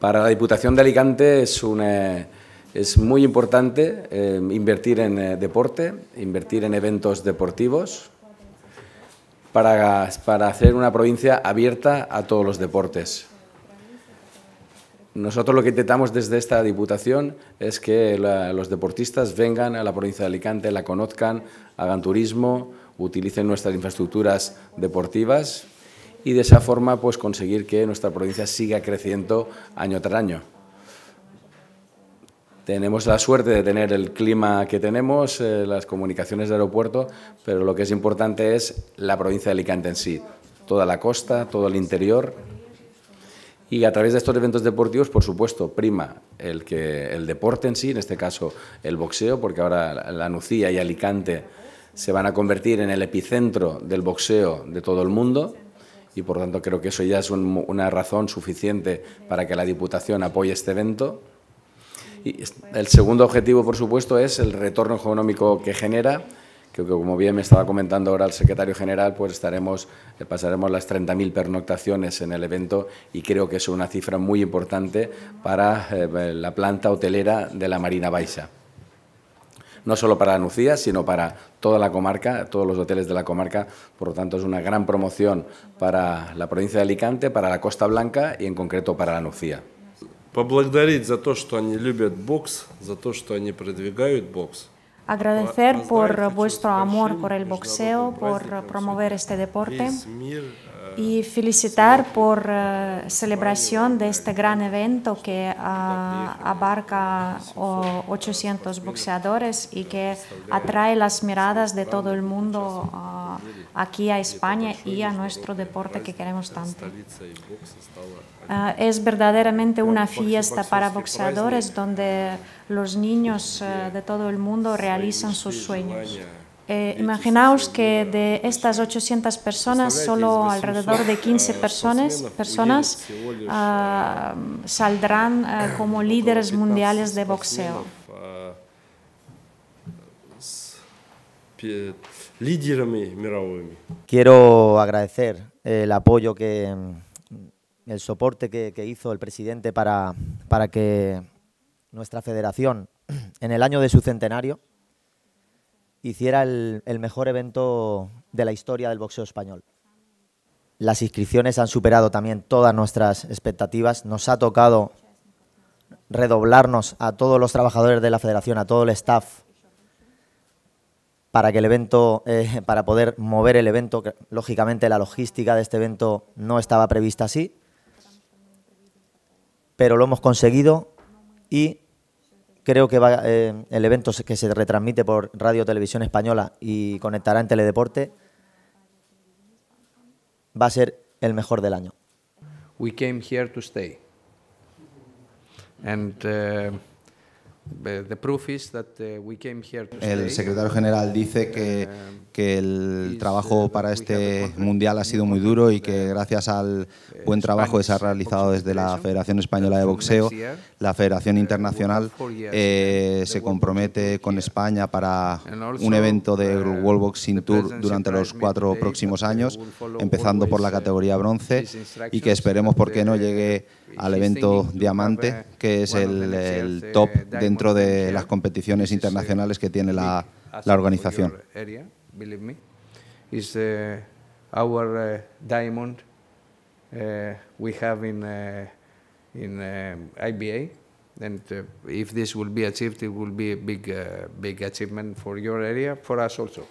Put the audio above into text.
Para la Diputación de Alicante es, eh, muy importante eh, invertir en eh, deporte, invertir en eventos deportivos, para, hacer una provincia abierta a todos los deportes. Nosotros lo que intentamos desde esta Diputación es que los deportistas vengan a la provincia de Alicante, la conozcan, hagan turismo, utilicen nuestras infraestructuras deportivas y de esa forma pues conseguir que nuestra provincia siga creciendo año tras año. Tenemos la suerte de tener el clima que tenemos, eh, las comunicaciones de aeropuerto, pero lo que es importante es la provincia de Alicante en sí, toda la costa, todo el interior. Y a través de estos eventos deportivos, por supuesto, prima el, que, el deporte en sí, en este caso el boxeo, porque ahora la Nucía y Alicante se van a convertir en el epicentro del boxeo de todo el mundo y por tanto creo que eso ya es una razón suficiente para que la Diputación apoye este evento. Y el segundo objetivo, por supuesto, es el retorno económico que genera. que, como bien me estaba comentando ahora el secretario general, pues eh, pasaremos las 30.000 pernoctaciones en el evento y creo que es una cifra muy importante para eh, la planta hotelera de la Marina Baixa no solo para Nucía, sino para toda la comarca, todos los hoteles de la comarca. Por lo tanto, es una gran promoción para la provincia de Alicante, para la Costa Blanca y en concreto para la Nucía. Agradecer por vuestro amor por el boxeo, por promover este deporte y felicitar por celebración de este gran evento que abarca 800 boxeadores y que atrae las miradas de todo el mundo aquí a España y a nuestro deporte que queremos tanto. Eh, es verdaderamente una fiesta para boxeadores donde los niños eh, de todo el mundo realizan sus sueños. Eh, imaginaos que de estas 800 personas, solo alrededor de 15 personas, personas saldrán como líderes mundiales de boxeo. Quiero agradecer el apoyo que el soporte que, hizo el presidente para, que nuestra federación, en el año de su centenario, hiciera el, el, mejor evento de la historia del boxeo español. Las inscripciones han superado también todas nuestras expectativas. Nos ha tocado redoblarnos a todos los trabajadores de la federación, a todo el staff, para que el evento, eh, para poder mover el evento, lógicamente la logística de este evento no estaba prevista así, pero lo hemos conseguido y creo que eh, el evento que se retransmite por Radio Televisión Española y conectará en Teledeporte va a ser el mejor del año. We came here to stay. And, eh, el secretario general dice que, um, el uh, trabajo para este mundial ha sido muy duro y que uh, gracias al buen trabajo que se ha realizado desde la Federación Española de Boxeo, la Federación uh, Internacional eh, se compromete con España para un evento de World Boxing Tour durante los cuatro próximos años, empezando por la categoría bronce y que esperemos, por qué no, llegue al evento diamante, que es el, el top dentro dentro de las competiciones internacionales que tiene la, la organización. Eh, is eh, our eh, diamond we have in in IBA, and if this will be achieved, it will be a big big achievement for your area, for us also.